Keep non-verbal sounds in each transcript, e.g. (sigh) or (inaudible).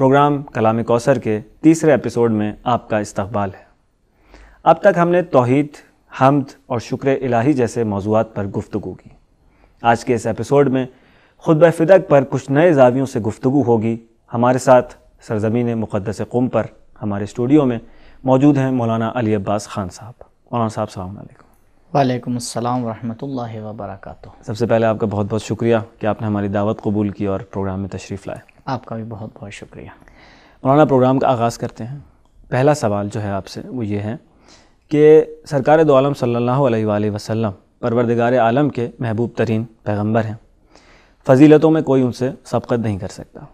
Programme कलाम कौसर के तीसरे episode में आपका इस्तबाल है अब तक हमने तोहद हमद और शुक्र इलाही जैसे मौजूद पर गुफ्तु की आज के इस एपिसोड में खुद फिदक पर कुछ नए जावियों से गुफ्तु होगी हमारे साथ सरजमीन मुक़दस कुम पर हमारे स्टूडियो में मौजूद हैं मौलाना अली अब्बास खान साहब मौलाना साहब सलामकुम वालेकुम अस्सलाम वरहमतुल्लाहि वबरकatuह सबसे पहले आपका बहुत बहुत शुक्रिया कि आपने हमारी दावत कबूल की और प्रोग्राम में तशरीफ़ लाए आपका भी बहुत बहुत शुक्रिया मौलाना प्रोग्राम का आगाज़ करते हैं पहला सवाल जो है आपसे वो ये है कि सरकार दो आलम सल्लल्लाहु अलैहि वसल्लम परवरदगार आलम के महबूब तरीन पैगम्बर हैं फजीलतों में कोई उनसे सबकत नहीं कर सकता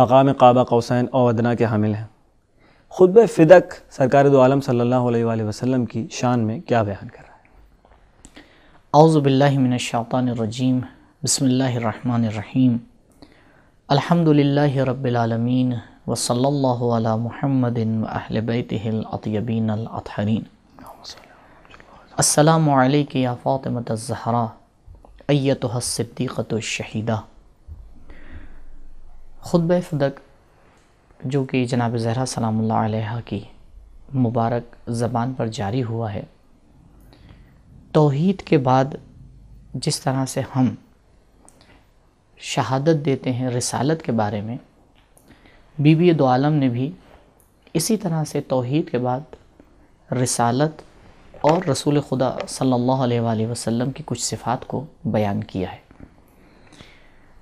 मकाम काबा कौसैन और अदना के हामिल हैं खुतब फ़िदक सरकार दो आलम सल्ला वसम की शान में क्या बयान कर रहा है अउज़बिल्लिमिनशातानरजीम बसमीम अलहमदिल्ल रबालमीन वसल्ला महमदिन अहलबैतबिन अतहरीन असलक या फ़ातमतज़हरा अयतः सिद्दीक़त शहीदा खुतब फ़दक जो कि जनाब जहरा सलाम की मुबारक ज़बान पर जारी हुआ है तोहद के बाद जिस तरह से हम शहादत देते हैं रसालत के बारे में बीबी दो आलम ने भी इसी तरह से तोहद के बाद रसालत और रसूल खुदा सल्लल्लाहु अलैहि वसल्लम की कुछ सिफ़ात को बयान किया है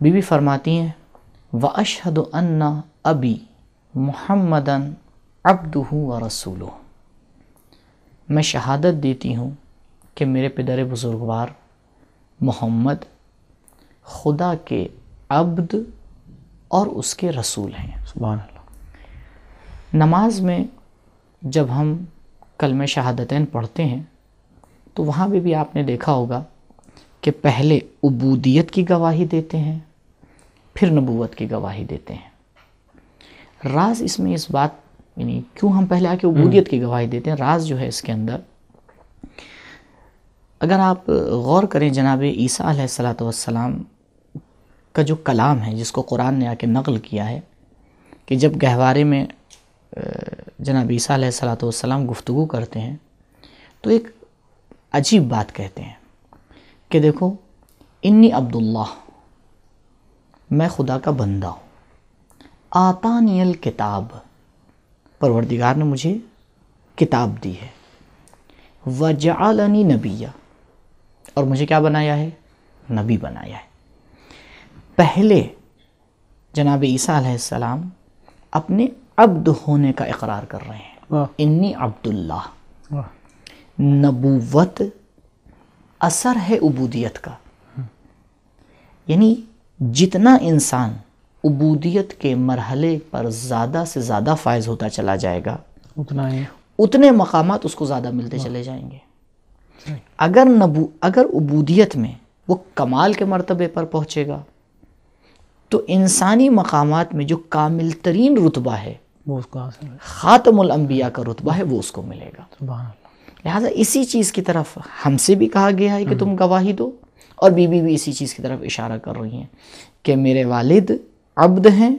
बीबी फरमाती हैं व अशहद अन्ना अबी मुहम्मदन अब्दू व रसूलो मैं शहादत देती हूँ कि मेरे पिदर बुज़ुर्गवार मोहम्मद खुदा के अब्द और उसके रसूल हैं नमाज में जब हम कलम शहादतें पढ़ते हैं तो वहाँ भी, भी आपने देखा होगा कि पहले उबूदियत की गवाही देते हैं फिर नबूवत की गवाही देते हैं राज इसमें इस बात यानी क्यों हम पहले आके उबूदियत की गवाही देते हैं राज जो है इसके अंदर अगर आप गौर करें जनाब ईसा सलाम का जो कलाम है जिसको कुरान ने आके नकल किया है कि जब गहवारे में जनाब ईसा सलाम गुफ्तु करते हैं तो एक अजीब बात कहते हैं कि देखो इन्नी अब्दुल्ला मैं खुदा का बंदा हूँ आतानियल किताब परवरदिगार ने मुझे किताब दी है वजालनी नबिया और मुझे क्या बनाया है नबी बनाया है पहले जनाब ईसा अपने अब्द होने का इकरार कर रहे हैं इन्नी अब्दुल्ला नबूवत असर है उबूदियत का हम्म। यानी जितना इंसान उबूदियत के मरहले पर ज़्यादा से ज़्यादा फायज़ होता चला जाएगा उतना ही उतने मकाम उसको ज़्यादा मिलते चले जाएंगे अगर नबू अगर उबूदियत में वो कमाल के मरतबे पर पहुँचेगा तो इंसानी मकाम में जो कामिल तरीन रुतबा है वो उसको ख़ातमबिया का रुतबा है वो उसको मिलेगा लिहाजा इसी चीज़ की तरफ हमसे भी कहा गया है कि हम्म। तुम गवाही दो और बीबी भी इसी चीज़ की तरफ इशारा कर रही हैं कि मेरे वालिद अब्द हैं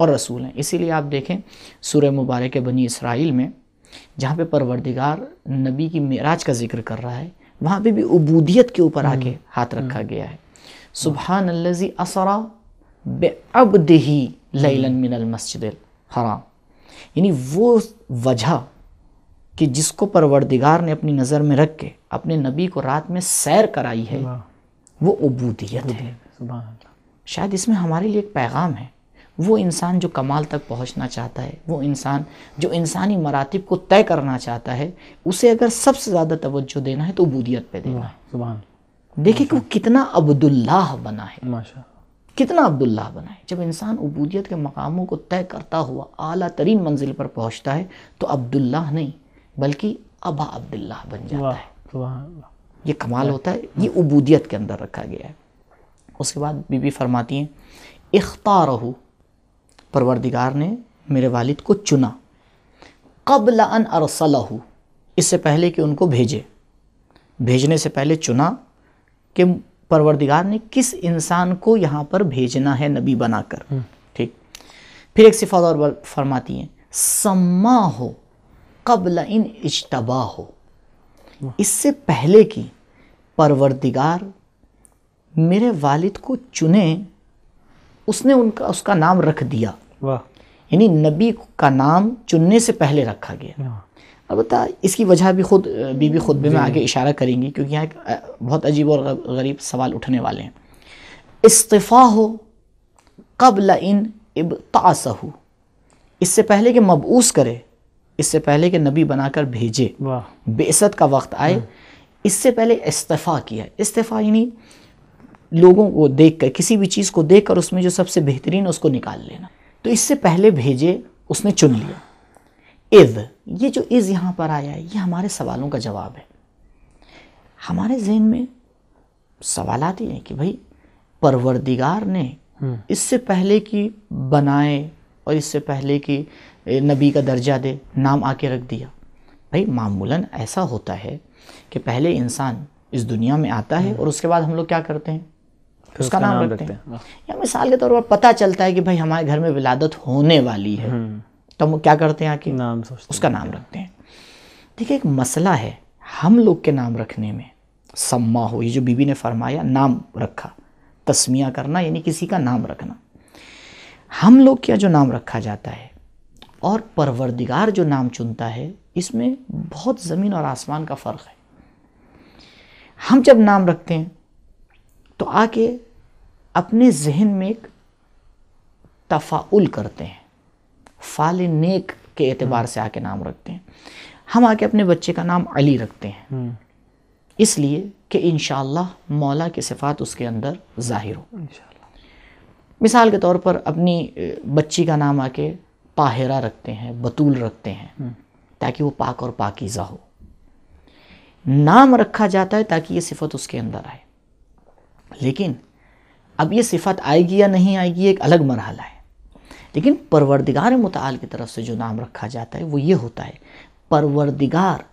और रसूल हैं इसीलिए आप देखें सूर्य मुबारक बनी इसराइल में जहाँ पे परवरदिगार नबी की मेराज का जिक्र कर रहा है वहाँ पे भी उबूदियत के ऊपर आके हम्म। हाथ रखा हम्म। गया है सुबहान अल्लज़ी असरा ही लैलन हम्म। मिनल मस्जिद हराम यानी वो वजह कि जिसको परवरदिगार ने अपनी नज़र में रख के अपने नबी को रात में सैर कराई है वो उबूदियत है शायद इसमें हमारे लिए एक पैगाम है वो इंसान जो कमाल तक पहुंचना चाहता है वो इंसान जो इंसानी मरातब को तय करना चाहता है उसे अगर सबसे ज़्यादा तवज्जो देना है तो अबूदियत पे देना है देखिए कि वो कितना अब्दुल्लाह बना है कितना अब्दुल्लाह बना है जब इंसान उबूदियत के मकामों को तय करता हुआ अली तरीन मंजिल पर पहुंचता है तो अब्दुल्लाह नहीं बल्कि अबा अब्दुल्लाह बन जाता है ये कमाल होता है ये उबूदियत के अंदर रखा गया है उसके बाद बीबी फरमाती हैं इख्तार हो परवरदिगार ने मेरे वालिद को चुना कबल अन अरसलहू इससे पहले कि उनको भेजे भेजने से पहले चुना कि परवरदिगार ने किस इंसान को यहाँ पर भेजना है नबी बनाकर हम्म। ठीक फिर एक सिफात और फरमाती हैं सम्मा हो कबल इन इजतबा हो इससे पहले कि परवरदिगार मेरे वालिद को चुने उसने उनका उसका नाम रख दिया वाह यानी नबी का नाम चुनने से पहले रखा गया हाँ। अलबत् इसकी वजह भी खुद बीबी भी में आगे इशारा करेंगी क्योंकि यहाँ एक बहुत अजीब और गरीब सवाल उठने वाले हैं इस्तीफ़ा हो कबल इन इब इबतासहू इससे पहले कि मबूस करे इससे पहले कि नबी बनाकर भेजे वाह बेसत का वक्त आए हाँ। इससे पहले इस्तीफ़ा किया इस्तीफ़ा यानी लोगों को देख कर किसी भी चीज़ को देख कर उसमें जो सबसे बेहतरीन है उसको निकाल लेना तो इससे पहले भेजे उसने चुन लिया इज़ ये जो इज़ यहाँ पर आया है ये हमारे सवालों का जवाब है हमारे जहन में सवाल आते हैं कि भाई परवरदिगार ने हम्म। इससे पहले कि बनाए और इससे पहले कि नबी का दर्जा दे नाम आके रख दिया भाई मामूलन ऐसा होता है कि पहले इंसान इस दुनिया में आता है हम्म। और उसके बाद हम लोग क्या करते हैं उसका, उसका नाम, नाम रखते, रखते हैं या मिसाल के तौर पर पता चलता है कि भाई हमारे घर में विलादत होने वाली है हम्म। तो हम क्या करते हैं आके नाम सोचते उसका नाम रखते हैं देखिए एक मसला है हम लोग के नाम रखने में सम्मा हो ये जो बीबी ने फरमाया नाम रखा तस्मिया करना यानी किसी का नाम रखना हम लोग क्या जो नाम रखा जाता है और परवरदिगार जो नाम चुनता है इसमें बहुत ज़मीन और आसमान का फ़र्क है हम जब नाम रखते हैं तो आके अपने जहन में एक तफ़ाउल करते हैं फ़ाल नेक के एतबार से आके नाम रखते हैं हम आके अपने बच्चे का नाम अली रखते हैं हम्म। इसलिए कि इन मौला की सिफात उसके अंदर ज़ाहिर हो मिसाल के तौर पर अपनी बच्ची का नाम आके पाहरा रखते हैं बतूल रखते हैं हम्म। ताकि वो पाक और पाकिज़ा हो नाम रखा जाता है ताकि ये सिफत उसके अंदर आए लेकिन अब ये सिफत आएगी या नहीं आएगी एक अलग मरहला है लेकिन परवरदिगार मताल की तरफ से जो नाम रखा जाता है वो ये होता है परवरदिगार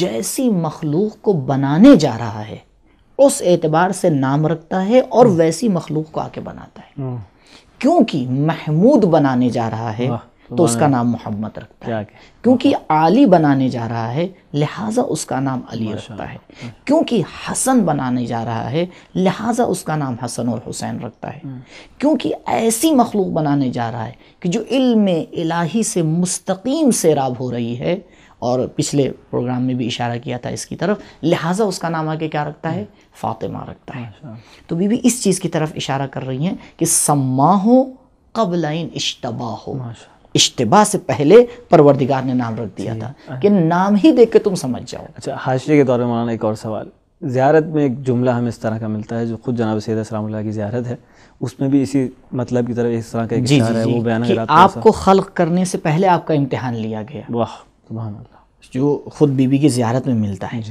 जैसी मखलूक को बनाने जा रहा है उस एतबार से नाम रखता है और हम्म। वैसी मखलूक को आके बनाता है हम्म। क्योंकि महमूद बनाने जा रहा है तो उसका नाम मोहम्मद रखता है क्योंकि आली बनाने जा रहा है लिहाजा उसका नाम अली रखता है क्योंकि हसन बनाने जा रहा है लिहाजा उसका नाम हसन और हुसैन रखता है हम्म। क्योंकि ऐसी मखलूक बनाने जा रहा है कि जो इल्म इलाही से मुस्तकीम सैराब हो रही है और पिछले प्रोग्राम में भी इशारा किया था इसकी तरफ लिहाजा उसका नाम आगे क्या रखता है हम्म। फ़ातिमा रखता है तो बीबी इस चीज़ की तरफ इशारा कर रही हैं कि सम्मा हो कबलाइन इश्तबा हो इश्तबा से पहले परवरदिगार ने नाम रख दिया था हाँ। कि नाम ही देख के तुम समझ जाओ अच्छा हाशिए के दौर में मौलाना एक और सवाल ज़्यारत में एक जुमला हमें इस तरह का मिलता है जो खुद जनाब सैद सलाम की ज़्यारत है उसमें भी इसी मतलब की तरफ इस तरह का जी, जी, है वो बयान कि आपको खल्क करने से पहले आपका इम्तहान लिया गया वाह जो ख़ुद बीबी की ज़्यारत में मिलता है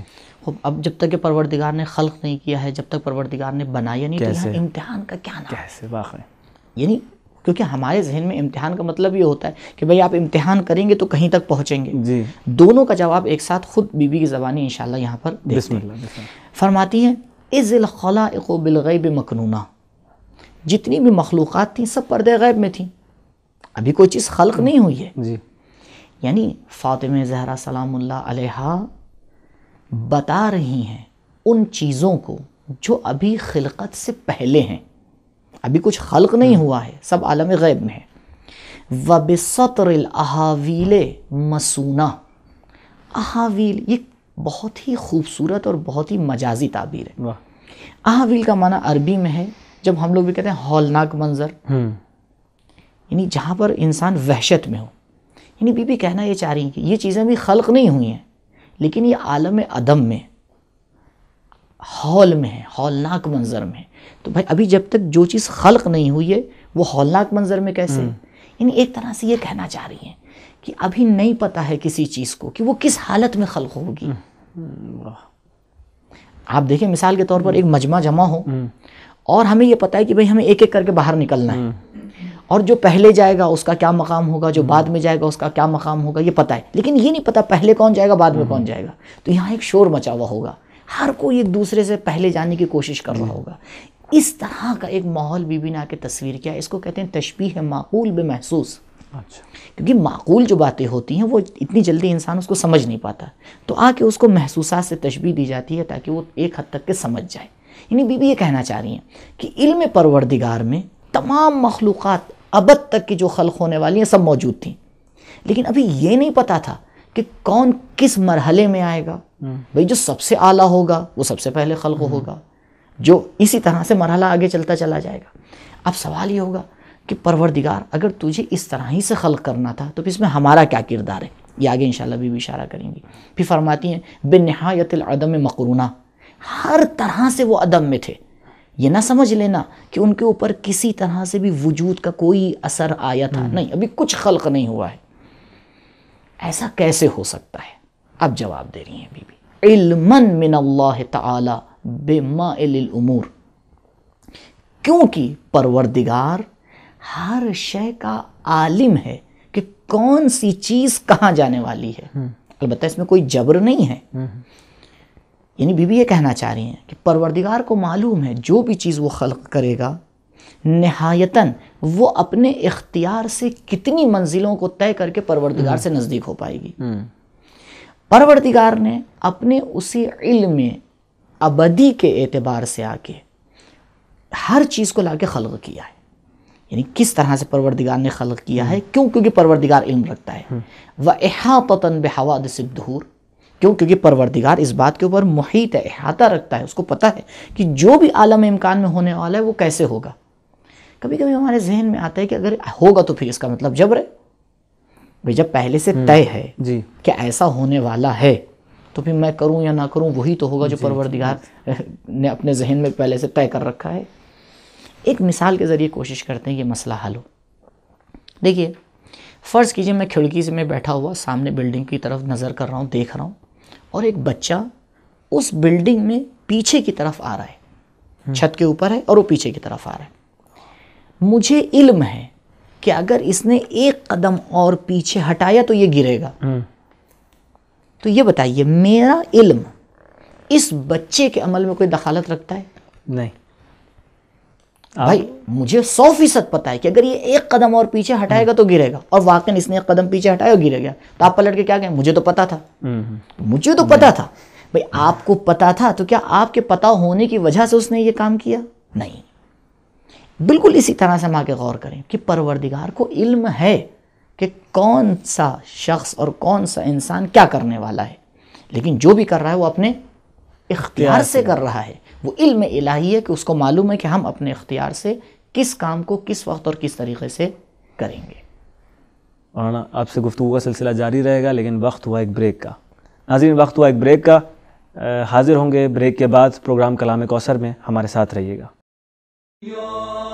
अब जब तक परवरदिगार ने खल्क नहीं किया है जब तक परवरदिगार ने बनाया नहीं तो इम्तहान का क्या नाम कैसे यानी क्योंकि हमारे जहन में इम्तिहान का मतलब ये होता है कि भाई आप इम्तिहान करेंगे तो कहीं तक पहुँचेंगे जी दोनों का जवाब एक साथ खुद बीबी की ज़बानी इनशाला यहाँ पर फरमाती हैं इज़ल खला बिलगैब मकनूना जितनी भी मखलूक़ थी सब पर्दे गैब में थी अभी कोई चीज़ खल्क नहीं हुई है जी यानी फ़ातिम जहरा सलामुल्ला अलैहा बता रही हैं उन चीज़ों को जो अभी खिलकत से पहले हैं अभी कुछ खल्क नहीं हुआ है सब आलम गैब में है वबिसतरहावील मसूना अहावील ये बहुत ही खूबसूरत और बहुत ही मजाजी ताबीर है अहावील का माना अरबी में है जब हम लोग भी कहते हैं हौलनाक मंज़र हम्म। यानी जहाँ पर इंसान वहशत में हो यानी बीबी कहना ये चाह रही हैं कि ये चीज़ें भी खल्क नहीं हुई हैं लेकिन ये आलम अदम में हॉल में है हॉलनाक मंज़र में है तो भाई अभी जब तक जो चीज़ खलक़ नहीं हुई है वो हॉलनाक मंज़र में कैसे हम्म। यानी एक तरह से ये कहना चाह रही हैं कि अभी नहीं पता है किसी चीज़ को कि वो किस हालत में खलक़ होगी हम्म। हम्म, आप देखिए मिसाल के तौर पर एक मजमा जमा हो और हमें ये पता है कि भाई हमें एक एक करके बाहर निकलना है और जो पहले जाएगा उसका क्या मकाम होगा जो बाद में जाएगा उसका क्या मकाम होगा ये पता है लेकिन ये नहीं पता पहले कौन जाएगा बाद में कौन जाएगा तो यहाँ एक शोर मचा हुआ होगा हर कोई एक दूसरे से पहले जाने की कोशिश कर रहा होगा इस तरह का एक माहौल बीबी ने के तस्वीर किया इसको कहते हैं तशबी है माकूल बे महसूस अच्छा क्योंकि माकूल जो बातें होती हैं वो इतनी जल्दी इंसान उसको समझ नहीं पाता तो आके उसको महसूसा से तशबी दी जाती है ताकि वो एक हद तक के समझ जाए यानी बीबी ये कहना चाह रही हैं कि इल्म परवरदिगार में तमाम मखलूक़ात अब तक की जो खल होने वाली हैं सब मौजूद थी लेकिन अभी ये नहीं पता था कि कौन किस मरहले में आएगा हम्म। भाई जो सबसे आला होगा वो सबसे पहले खल हम्म। होगा जो इसी तरह से मरहला आगे चलता चला जाएगा अब सवाल ये होगा कि परवरदिगार अगर तुझे इस तरह ही से खल करना था तो फिर इसमें हमारा क्या किरदार है ये आगे इन भी, भी इशारा करेंगी फिर फरमाती हैं बेनहायतम मकरूना हर तरह से वो अदम में थे ये ना समझ लेना कि उनके ऊपर किसी तरह से भी वजूद का कोई असर आया था हम्म। नहीं अभी कुछ खल्क नहीं हुआ है ऐसा कैसे हो सकता है अब जवाब दे रही हैं बीबी इल्मन मिन अल्लाह ताला बेमा उमूर क्योंकि परवरदिगार हर शय का आलिम है कि कौन सी चीज़ कहाँ जाने वाली है हम्म। अलबत्ता इसमें कोई जबर नहीं है हम्म। यानी बीबी ये कहना चाह रही हैं कि परवरदिगार को मालूम है जो भी चीज़ वो खल्क करेगा नहायतन वो अपने इख्तियार से कितनी मंजिलों को तय करके परवरदिगार से नज़दीक हो पाएगी हम्म। परवरदिगार ने अपने उसी इल्म में अबदी के एतबार से आके हर चीज़ को लाके खल किया है यानी किस तरह से परवरदिगार ने खल किया है क्यों क्योंकि परवरदिगार इल्म रखता है हम्म। व अहातन बेहवाद सिद्धूर क्यों क्योंकि परवरदिगार इस बात के ऊपर मुहित है अहाता रखता है उसको पता है कि जो भी आलम इम्कान में होने वाला है वो कैसे होगा कभी कभी हमारे जहन में आता है कि अगर होगा तो फिर इसका मतलब जबर है भाई जब पहले से हम्म। तय है जी कि ऐसा होने वाला है तो फिर मैं करूं या ना करूं वही तो होगा जो परवरदिगार (laughs) ने अपने जहन में पहले से तय कर रखा है एक मिसाल के ज़रिए कोशिश करते हैं कि मसला हल हो देखिए फ़र्ज़ कीजिए मैं खिड़की से मैं बैठा हुआ सामने बिल्डिंग की तरफ नज़र कर रहा हूँ देख रहा हूँ और एक बच्चा उस बिल्डिंग में पीछे की तरफ आ रहा है हम्म। छत के ऊपर है और वो पीछे की तरफ आ रहा है मुझे इल्म है कि अगर इसने एक कदम और पीछे हटाया तो ये गिरेगा हम्म। तो ये बताइए मेरा इल्म इस बच्चे के अमल में कोई दखालत रखता है नहीं भाई मुझे सौ फीसद पता है कि अगर ये एक कदम और पीछे हटाएगा हम्म। तो गिरेगा और वाकई इसने एक कदम पीछे हटाया और गया तो आप पलट के क्या कहें मुझे तो पता था हम्म। मुझे तो पता था भाई आपको पता था तो क्या आपके पता होने की वजह से उसने ये काम किया नहीं बिल्कुल इसी तरह से हम आगे गौर करें कि परवरदिगार को इल्म है कि कौन सा शख्स और कौन सा इंसान क्या करने वाला है लेकिन जो भी कर रहा है वो अपने इख्तियार से कर रहा है वो इल्म इलाही है कि उसको मालूम है कि हम अपने इख्तियार से किस काम को किस वक्त और किस तरीके से करेंगे और आपसे गुफ्तु का सिलसिला जारी रहेगा लेकिन वक्त हुआ एक ब्रेक का नाजीन वक्त हुआ एक ब्रेक का हाजिर होंगे ब्रेक के बाद प्रोग्राम कलाम कौसर में हमारे साथ रहिएगा Your